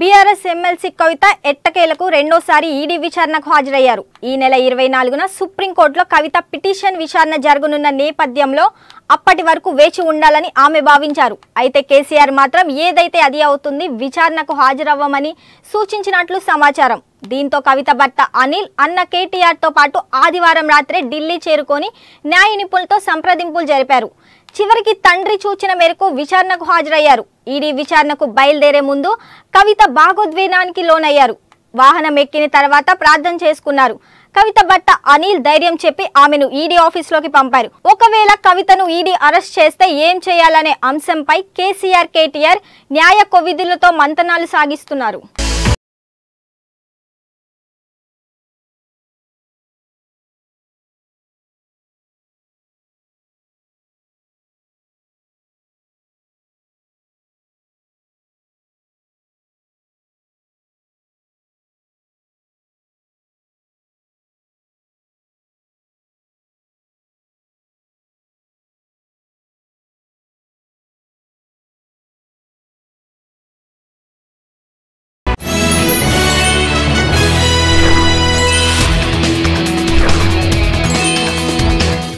BRS MLC కవిత ఎట్టకేలకు రెండోసారి ED విచారణకు హాజరయ్యారు ఈ నెల ఇరవై నాలుగున సుప్రీంకోర్టులో కవిత పిటిషన్ విచారణ జరగనున్న నేపథ్యంలో అప్పటి వరకు వేచి ఉండాలని ఆమె భావించారు అయితే కేసీఆర్ మాత్రం ఏదైతే అది అవుతుంది విచారణకు హాజరవ్వమని సూచించినట్లు సమాచారం దీంతో కవిత భర్త అనిల్ అన్న కేటీఆర్తో పాటు ఆదివారం రాత్రే ఢిల్లీ చేరుకొని న్యాయ నిపుణులతో సంప్రదింపులు జరిపారు చివరికి తండ్రి సూచన మేరకు విచారణకు హాజరయ్యారు ఈడీ విచారణకు బయలుదేరే ముందు కవిత భాగోద్వేనానికి లోనయ్యారు వాహనం ఎక్కిన తర్వాత ప్రార్థన చేసుకున్నారు కవిత భర్త అనిల్ ధైర్యం చెప్పి ఆమెను ఈడీ ఆఫీస్లోకి పంపారు ఒకవేళ కవితను ఈడీ అరెస్ట్ చేస్తే ఏం చేయాలనే అంశంపై కేసీఆర్ కేటీఆర్ న్యాయ కొవిధులతో మంతనాలు సాగిస్తున్నారు